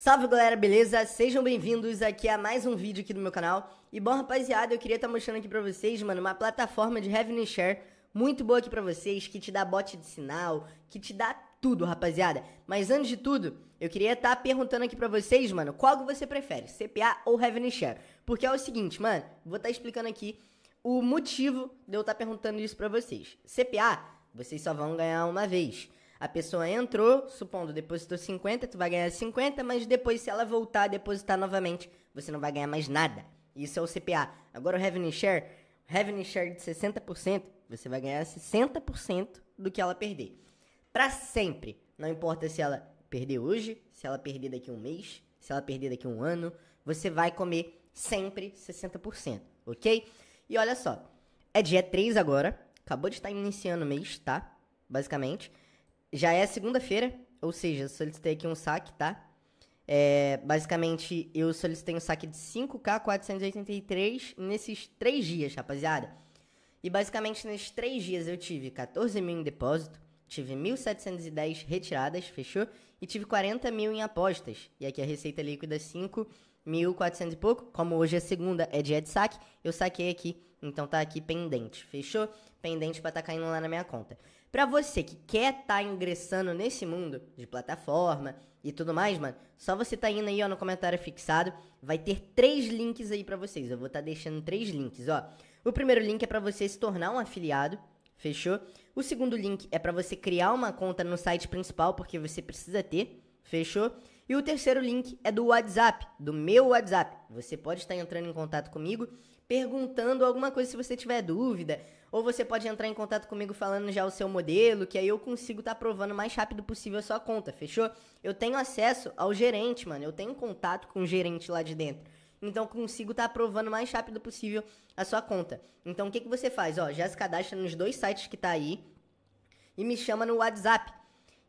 Salve galera, beleza? Sejam bem-vindos aqui a mais um vídeo aqui do meu canal. E bom rapaziada, eu queria estar tá mostrando aqui pra vocês, mano, uma plataforma de revenue share muito boa aqui pra vocês, que te dá bot de sinal, que te dá tudo, rapaziada. Mas antes de tudo, eu queria estar tá perguntando aqui pra vocês, mano, qual que você prefere, CPA ou revenue share? Porque é o seguinte, mano, vou estar tá explicando aqui o motivo de eu estar tá perguntando isso pra vocês. CPA, vocês só vão ganhar uma vez. A pessoa entrou, supondo, depositou 50, tu vai ganhar 50, mas depois se ela voltar a depositar novamente, você não vai ganhar mais nada. Isso é o CPA. Agora o revenue share, revenue share de 60%, você vai ganhar 60% do que ela perder. Para sempre. Não importa se ela perder hoje, se ela perder daqui a um mês, se ela perder daqui a um ano, você vai comer sempre 60%, ok? E olha só, é dia 3 agora, acabou de estar iniciando o mês, tá? Basicamente já é segunda-feira, ou seja, solicitei aqui um saque, tá? É, basicamente, eu solicitei um saque de 5K483 nesses três dias, rapaziada. E basicamente, nesses três dias eu tive 14 mil em depósito, tive 1.710 retiradas, fechou? E tive 40 mil em apostas. E aqui a receita líquida 5.400 e pouco. Como hoje é segunda, é dia de saque, eu saquei aqui. Então tá aqui pendente, fechou? Pendente pra tá caindo lá na minha conta. Para você que quer estar tá ingressando nesse mundo de plataforma e tudo mais, mano, só você tá indo aí ó, no comentário fixado, vai ter três links aí para vocês. Eu vou estar tá deixando três links, ó. O primeiro link é para você se tornar um afiliado, fechou? O segundo link é para você criar uma conta no site principal, porque você precisa ter, fechou? E o terceiro link é do WhatsApp, do meu WhatsApp. Você pode estar tá entrando em contato comigo, perguntando alguma coisa se você tiver dúvida, ou você pode entrar em contato comigo falando já o seu modelo, que aí eu consigo estar tá provando o mais rápido possível a sua conta, fechou? Eu tenho acesso ao gerente, mano. Eu tenho contato com o gerente lá de dentro. Então consigo estar tá aprovando o mais rápido possível a sua conta. Então o que, que você faz? Ó, já se cadastra nos dois sites que tá aí e me chama no WhatsApp.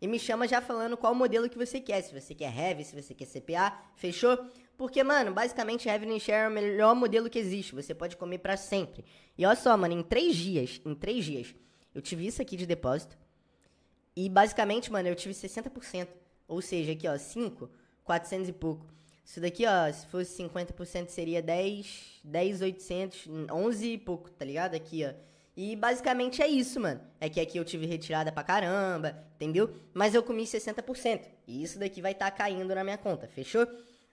E me chama já falando qual modelo que você quer. Se você quer Heavy, se você quer CPA, fechou? Porque, mano, basicamente Heaven Share é o melhor modelo que existe. Você pode comer para sempre. E olha só, mano, em três dias, em três dias, eu tive isso aqui de depósito. E basicamente, mano, eu tive 60%. Ou seja, aqui, ó, 5, 400 e pouco. Isso daqui, ó, se fosse 50% seria 10, 10, 800, 11 e pouco, tá ligado? Aqui, ó. E basicamente é isso, mano. É que aqui eu tive retirada pra caramba, entendeu? Mas eu comi 60%. E isso daqui vai estar tá caindo na minha conta, fechou?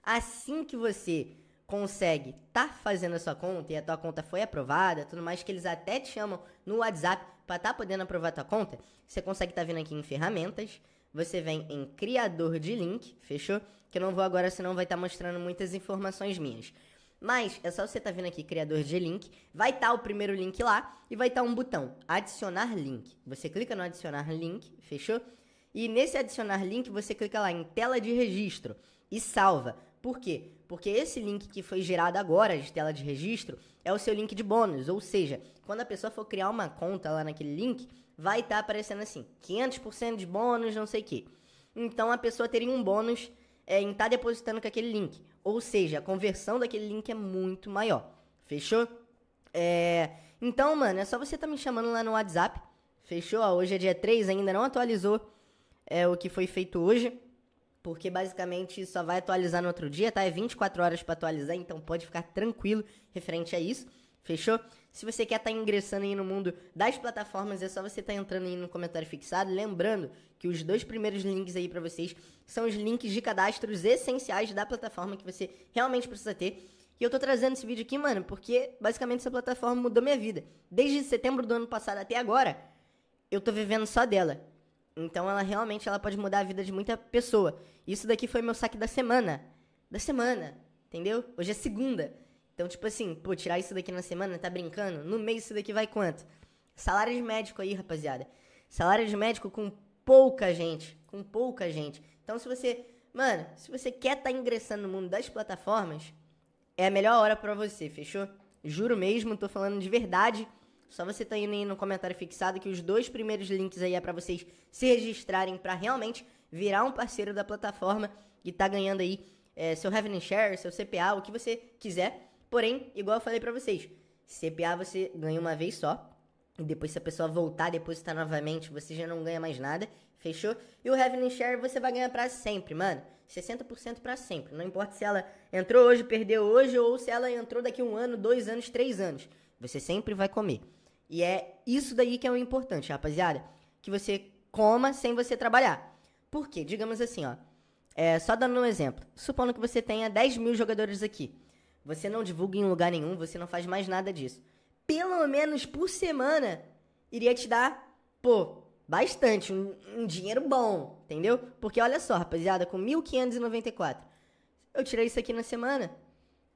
Assim que você consegue tá fazendo a sua conta e a tua conta foi aprovada, tudo mais que eles até te chamam no WhatsApp para tá podendo aprovar a tua conta, você consegue tá vindo aqui em ferramentas, você vem em criador de link, fechou? Que eu não vou agora, senão vai estar tá mostrando muitas informações minhas. Mas é só você tá vindo aqui criador de link, vai estar tá o primeiro link lá e vai estar tá um botão adicionar link. Você clica no adicionar link, fechou? E nesse adicionar link você clica lá em tela de registro e salva por quê? Porque esse link que foi gerado agora de tela de registro é o seu link de bônus, ou seja, quando a pessoa for criar uma conta lá naquele link, vai estar tá aparecendo assim, 500% de bônus, não sei o quê. Então a pessoa teria um bônus é, em estar tá depositando com aquele link, ou seja, a conversão daquele link é muito maior. Fechou? É... Então, mano, é só você tá me chamando lá no WhatsApp. Fechou? Hoje é dia 3, ainda não atualizou é, o que foi feito hoje porque basicamente só vai atualizar no outro dia, tá? É 24 horas para atualizar, então pode ficar tranquilo referente a isso. Fechou? Se você quer estar tá ingressando aí no mundo das plataformas, é só você estar tá entrando aí no comentário fixado. Lembrando que os dois primeiros links aí para vocês são os links de cadastros essenciais da plataforma que você realmente precisa ter. E eu tô trazendo esse vídeo aqui, mano, porque basicamente essa plataforma mudou minha vida. Desde setembro do ano passado até agora, eu tô vivendo só dela. Então ela realmente ela pode mudar a vida de muita pessoa. Isso daqui foi meu saque da semana. Da semana, entendeu? Hoje é segunda. Então, tipo assim, pô, tirar isso daqui na semana, tá brincando? No mês isso daqui vai quanto? Salário de médico aí, rapaziada. Salário de médico com pouca gente. Com pouca gente. Então, se você. Mano, se você quer tá ingressando no mundo das plataformas, é a melhor hora para você, fechou? Juro mesmo, tô falando de verdade. Só você tá indo aí no comentário fixado que os dois primeiros links aí é para vocês se registrarem para realmente virar um parceiro da plataforma e tá ganhando aí é, seu revenue share, seu CPA, o que você quiser. Porém, igual eu falei para vocês, CPA você ganha uma vez só. E depois, se a pessoa voltar a depositar novamente, você já não ganha mais nada, fechou? E o Revenue Share você vai ganhar para sempre, mano. 60% para sempre. Não importa se ela entrou hoje, perdeu hoje, ou se ela entrou daqui um ano, dois anos, três anos. Você sempre vai comer. E é isso daí que é o importante, rapaziada. Que você coma sem você trabalhar. Por quê? Digamos assim, ó. É, só dando um exemplo. Supondo que você tenha 10 mil jogadores aqui. Você não divulga em lugar nenhum, você não faz mais nada disso. Pelo menos por semana, iria te dar, pô, bastante, um, um dinheiro bom, entendeu? Porque olha só, rapaziada, com 1.594, eu tirei isso aqui na semana.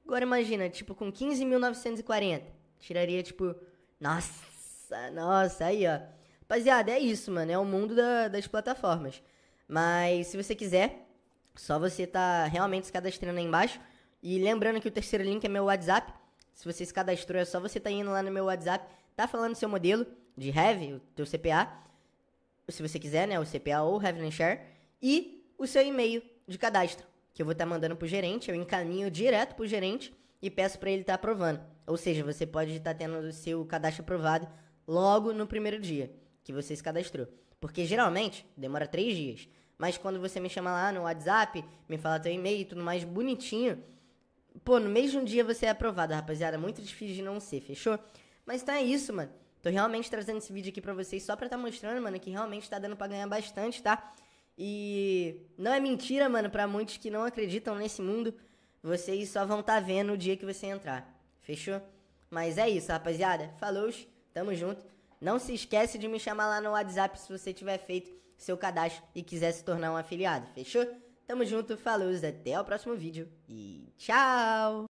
Agora imagina, tipo, com 15.940, Tiraria, tipo, nossa, nossa, aí, ó. Rapaziada, é isso, mano. É o mundo da, das plataformas. Mas se você quiser, só você tá realmente se cadastrando aí embaixo. E lembrando que o terceiro link é meu WhatsApp. Se você se cadastrou, é só você tá indo lá no meu WhatsApp, tá falando seu modelo de Rev, o teu CPA. Se você quiser, né? O CPA ou Revenue Share. E o seu e-mail de cadastro, que eu vou estar tá mandando pro gerente. Eu encaminho direto pro gerente e peço para ele estar tá aprovando. Ou seja, você pode estar tá tendo o seu cadastro aprovado logo no primeiro dia que você se cadastrou. Porque geralmente demora três dias. Mas quando você me chama lá no WhatsApp, me fala teu e-mail e tudo mais bonitinho, pô, no mesmo dia você é aprovado, rapaziada. Muito difícil de não ser, fechou? Mas então é isso, mano. Tô realmente trazendo esse vídeo aqui pra vocês só pra tá mostrando, mano, que realmente tá dando pra ganhar bastante, tá? E não é mentira, mano, pra muitos que não acreditam nesse mundo. Vocês só vão estar tá vendo o dia que você entrar. Fechou? Mas é isso, rapaziada. Falou, tamo junto. Não se esquece de me chamar lá no WhatsApp se você tiver feito seu cadastro e quiser se tornar um afiliado. Fechou? Tamo junto, falou, até o próximo vídeo e tchau!